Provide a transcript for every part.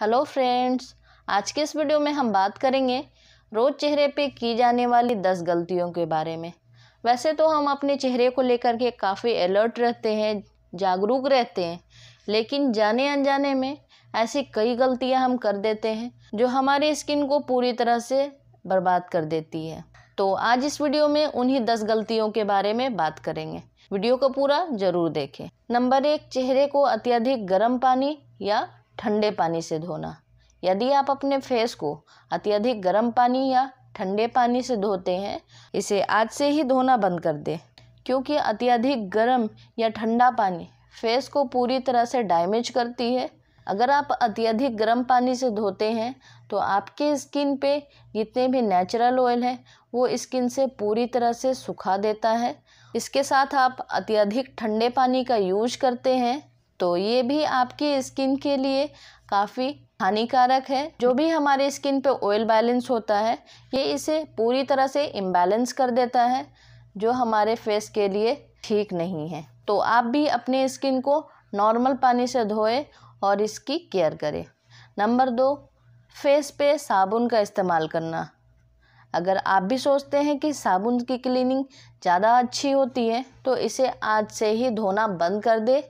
hello friends आज के इस वीडियो में हम बात करेंगे रोज़ चेहरे पे की जाने वाली दस गलतियों के बारे में वैसे तो हम अपने चेहरे को लेकर के काफ़ी अलर्ट रहते हैं जागरूक रहते हैं लेकिन जाने अनजाने में ऐसी कई गलतियां हम कर देते हैं जो हमारी स्किन को पूरी तरह से बर्बाद कर देती है तो आज इस वीडियो में उन्हीं दस गलतियों के बारे में बात करेंगे वीडियो को पूरा ज़रूर देखें नंबर एक चेहरे को अत्यधिक गर्म पानी या ठंडे पानी से धोना यदि आप अपने फेस को अत्यधिक गर्म पानी या ठंडे पानी से धोते हैं इसे आज से ही धोना बंद कर दें क्योंकि अत्यधिक गर्म या ठंडा पानी फेस को पूरी तरह से डैमेज करती है अगर आप अत्यधिक गर्म पानी से धोते हैं तो आपके स्किन पे जितने भी नेचुरल ऑयल हैं वो स्किन से पूरी तरह से सुखा देता है इसके साथ आप अत्यधिक ठंडे पानी का यूज करते हैं तो ये भी आपकी स्किन के लिए काफ़ी हानिकारक है जो भी हमारे स्किन पे ऑयल बैलेंस होता है ये इसे पूरी तरह से इम्बैलेंस कर देता है जो हमारे फेस के लिए ठीक नहीं है तो आप भी अपने स्किन को नॉर्मल पानी से धोए और इसकी केयर करें नंबर दो फेस पे साबुन का इस्तेमाल करना अगर आप भी सोचते हैं कि साबुन की क्लीनिंग ज़्यादा अच्छी होती है तो इसे आज से ही धोना बंद कर दे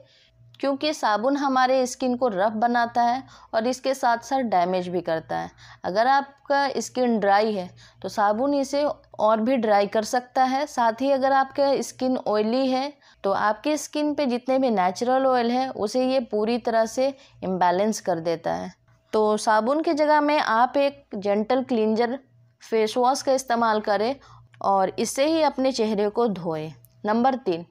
क्योंकि साबुन हमारे स्किन को रफ़ बनाता है और इसके साथ साथ डैमेज भी करता है अगर आपका स्किन ड्राई है तो साबुन इसे और भी ड्राई कर सकता है साथ ही अगर आपके स्किन ऑयली है तो आपके स्किन पे जितने भी नेचुरल ऑयल है उसे ये पूरी तरह से इम्बेलेंस कर देता है तो साबुन की जगह में आप एक जेंटल क्लिनजर फेस वॉश का इस्तेमाल करें और इससे ही अपने चेहरे को धोएं नंबर तीन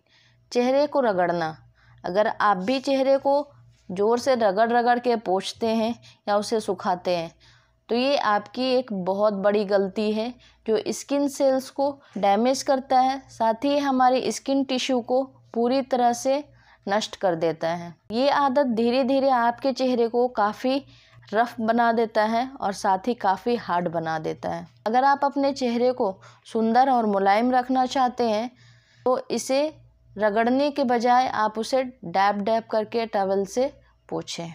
चेहरे को रगड़ना अगर आप भी चेहरे को ज़ोर से रगड़ रगड़ के पोछते हैं या उसे सुखाते हैं तो ये आपकी एक बहुत बड़ी गलती है जो स्किन सेल्स को डैमेज करता है साथ ही हमारी स्किन टिश्यू को पूरी तरह से नष्ट कर देता है ये आदत धीरे धीरे आपके चेहरे को काफ़ी रफ बना देता है और साथ ही काफ़ी हार्ड बना देता है अगर आप अपने चेहरे को सुंदर और मुलायम रखना चाहते हैं तो इसे रगड़ने के बजाय आप उसे डैप डैप करके टॉवल से पोछें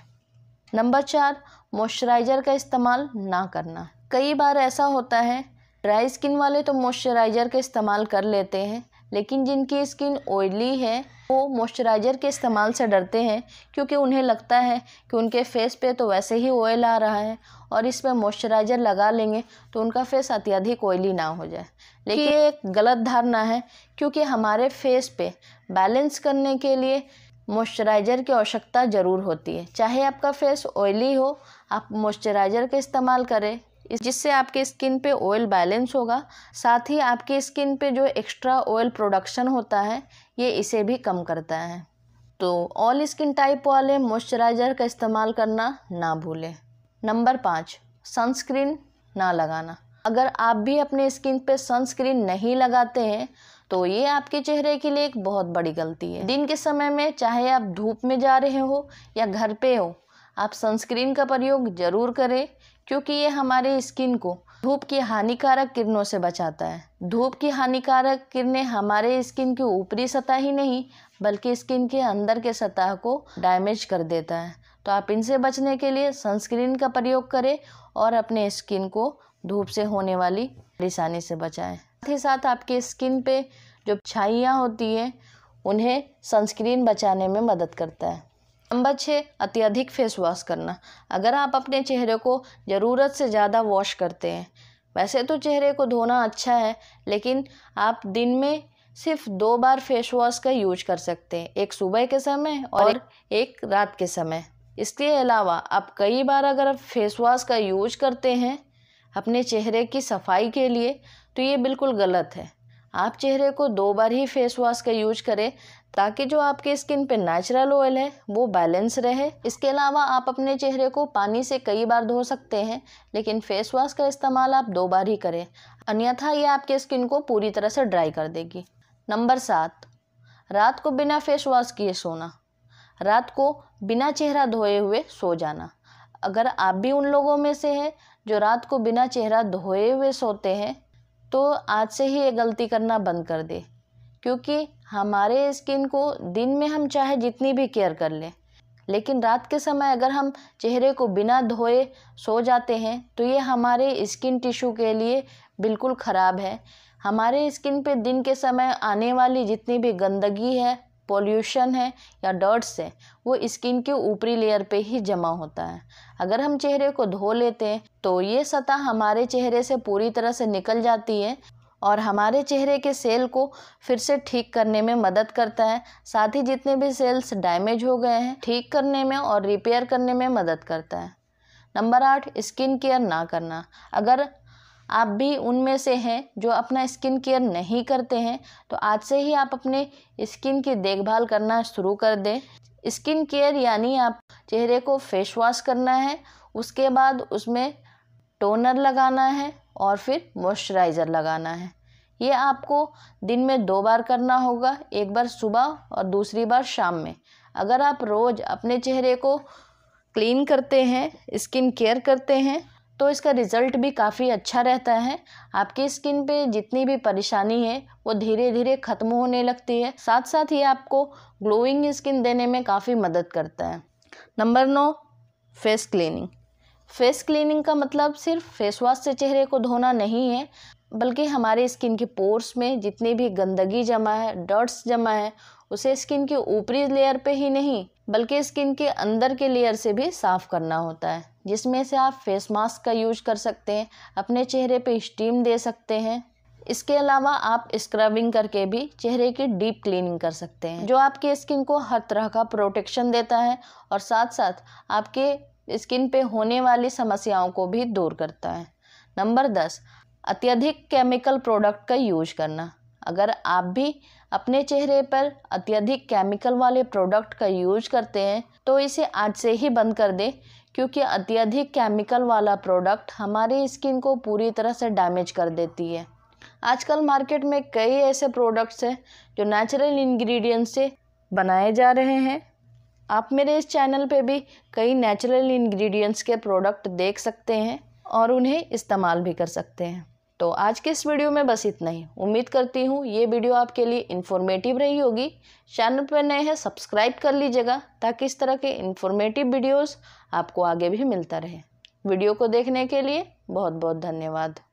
नंबर चार मॉइस्चराइज़र का इस्तेमाल ना करना कई बार ऐसा होता है ड्राई स्किन वाले तो मॉइस्चराइज़र का इस्तेमाल कर लेते हैं लेकिन जिनकी स्किन ऑयली है वो मॉइस्चराइज़र के इस्तेमाल से डरते हैं क्योंकि उन्हें लगता है कि उनके फेस पे तो वैसे ही ऑयल आ रहा है और इस पर मॉइस्चराइज़र लगा लेंगे तो उनका फेस अत्यधिक ऑयली ना हो जाए लेकिन ये एक गलत धारणा है क्योंकि हमारे फेस पे बैलेंस करने के लिए मॉइस्चराइज़र की आवश्यकता ज़रूर होती है चाहे आपका फेस ऑयली हो आप मॉइस्चराइज़र का इस्तेमाल करें जिससे आपके स्किन पे ऑयल बैलेंस होगा साथ ही आपके स्किन पे जो एक्स्ट्रा ऑयल प्रोडक्शन होता है ये इसे भी कम करता है तो ऑल स्किन टाइप वाले मॉइस्चराइज़र का इस्तेमाल करना ना भूलें नंबर पाँच सनस्क्रीन ना लगाना अगर आप भी अपने स्किन पे सनस्क्रीन नहीं लगाते हैं तो ये आपके चेहरे के लिए एक बहुत बड़ी गलती है दिन के समय में चाहे आप धूप में जा रहे हो या घर पे हो आप सनस्क्रीन का प्रयोग ज़रूर करें क्योंकि ये हमारे स्किन को धूप की हानिकारक किरणों से बचाता है धूप की हानिकारक किरणें हमारे स्किन की ऊपरी सतह ही नहीं बल्कि स्किन के अंदर के सतह को डैमेज कर देता है तो आप इनसे बचने के लिए सनस्क्रीन का प्रयोग करें और अपने स्किन को धूप से होने वाली परेशानी से बचाएं साथ ही साथ आपके स्किन पे जो छाइयाँ होती हैं उन्हें सनस्क्रीन बचाने में मदद करता है नंबर छः अत्यधिक फेस वॉश करना अगर आप अपने चेहरे को ज़रूरत से ज़्यादा वॉश करते हैं वैसे तो चेहरे को धोना अच्छा है लेकिन आप दिन में सिर्फ दो बार फेस वॉश का यूज कर सकते हैं एक सुबह के समय और एक रात के समय इसके अलावा आप कई बार अगर आप फेस वॉश का यूज करते हैं अपने चेहरे की सफाई के लिए तो ये बिल्कुल गलत है आप चेहरे को दो बार ही फेस वॉश का यूज करें ताकि जो आपके स्किन पे नेचुरल ऑयल है वो बैलेंस रहे इसके अलावा आप अपने चेहरे को पानी से कई बार धो सकते हैं लेकिन फेस वॉश का इस्तेमाल आप दो बार ही करें अन्यथा ये आपके स्किन को पूरी तरह से ड्राई कर देगी नंबर सात रात को बिना फेस वॉश किए सोना रात को बिना चेहरा धोए हुए सो जाना अगर आप भी उन लोगों में से हैं जो रात को बिना चेहरा धोए हुए सोते हैं तो आज से ही ये गलती करना बंद कर दे क्योंकि हमारे स्किन को दिन में हम चाहे जितनी भी केयर कर लें लेकिन रात के समय अगर हम चेहरे को बिना धोए सो जाते हैं तो ये हमारे स्किन टिश्यू के लिए बिल्कुल ख़राब है हमारे स्किन पे दिन के समय आने वाली जितनी भी गंदगी है पॉल्यूशन है या डर्ट्स है वो स्किन के ऊपरी लेयर पे ही जमा होता है अगर हम चेहरे को धो लेते हैं तो ये सतह हमारे चेहरे से पूरी तरह से निकल जाती है और हमारे चेहरे के सेल को फिर से ठीक करने में मदद करता है साथ ही जितने भी सेल्स डैमेज हो गए हैं ठीक करने में और रिपेयर करने में मदद करता है नंबर आठ स्किन केयर ना करना अगर आप भी उनमें से हैं जो अपना स्किन केयर नहीं करते हैं तो आज से ही आप अपने स्किन की देखभाल करना शुरू कर दें स्किन केयर यानी आप चेहरे को फेस वॉश करना है उसके बाद उसमें टोनर लगाना है और फिर मॉइस्चराइज़र लगाना है ये आपको दिन में दो बार करना होगा एक बार सुबह और दूसरी बार शाम में अगर आप रोज़ अपने चेहरे को क्लीन करते हैं स्किन केयर करते हैं तो इसका रिज़ल्ट भी काफ़ी अच्छा रहता है आपकी स्किन पे जितनी भी परेशानी है वो धीरे धीरे ख़त्म होने लगती है साथ साथ ये आपको ग्लोइंग स्किन देने में काफ़ी मदद करता है नंबर नौ फेस क्लीनिंग फेस क्लीनिंग का मतलब सिर्फ फेस वॉश से चेहरे को धोना नहीं है बल्कि हमारे स्किन के पोर्स में जितनी भी गंदगी जमा है डर्ट्स जमा है उसे स्किन के ऊपरी लेयर पे ही नहीं बल्कि स्किन के अंदर के लेयर से भी साफ़ करना होता है जिसमें से आप फेस मास्क का यूज कर सकते हैं अपने चेहरे पे स्टीम दे सकते हैं इसके अलावा आप स्क्रबिंग करके भी चेहरे की डीप क्लीनिंग कर सकते हैं जो आपके स्किन को हर तरह का प्रोटेक्शन देता है और साथ साथ आपके स्किन पे होने वाली समस्याओं को भी दूर करता है नंबर दस अत्यधिक केमिकल प्रोडक्ट का यूज करना अगर आप भी अपने चेहरे पर अत्यधिक केमिकल वाले प्रोडक्ट का यूज करते हैं तो इसे आज से ही बंद कर दें क्योंकि अत्यधिक केमिकल वाला प्रोडक्ट हमारी स्किन को पूरी तरह से डैमेज कर देती है आजकल मार्केट में कई ऐसे प्रोडक्ट्स हैं जो नेचुरल इंग्रेडिएंट्स से बनाए जा रहे हैं आप मेरे इस चैनल पे भी कई नेचुरल इंग्रेडिएंट्स के प्रोडक्ट देख सकते हैं और उन्हें इस्तेमाल भी कर सकते हैं तो आज के इस वीडियो में बस इतना ही उम्मीद करती हूँ ये वीडियो आपके लिए इन्फॉर्मेटिव रही होगी चैनल पर नए हैं सब्सक्राइब कर लीजिएगा ताकि इस तरह के इन्फॉर्मेटिव वीडियोज़ आपको आगे भी मिलता रहे वीडियो को देखने के लिए बहुत बहुत धन्यवाद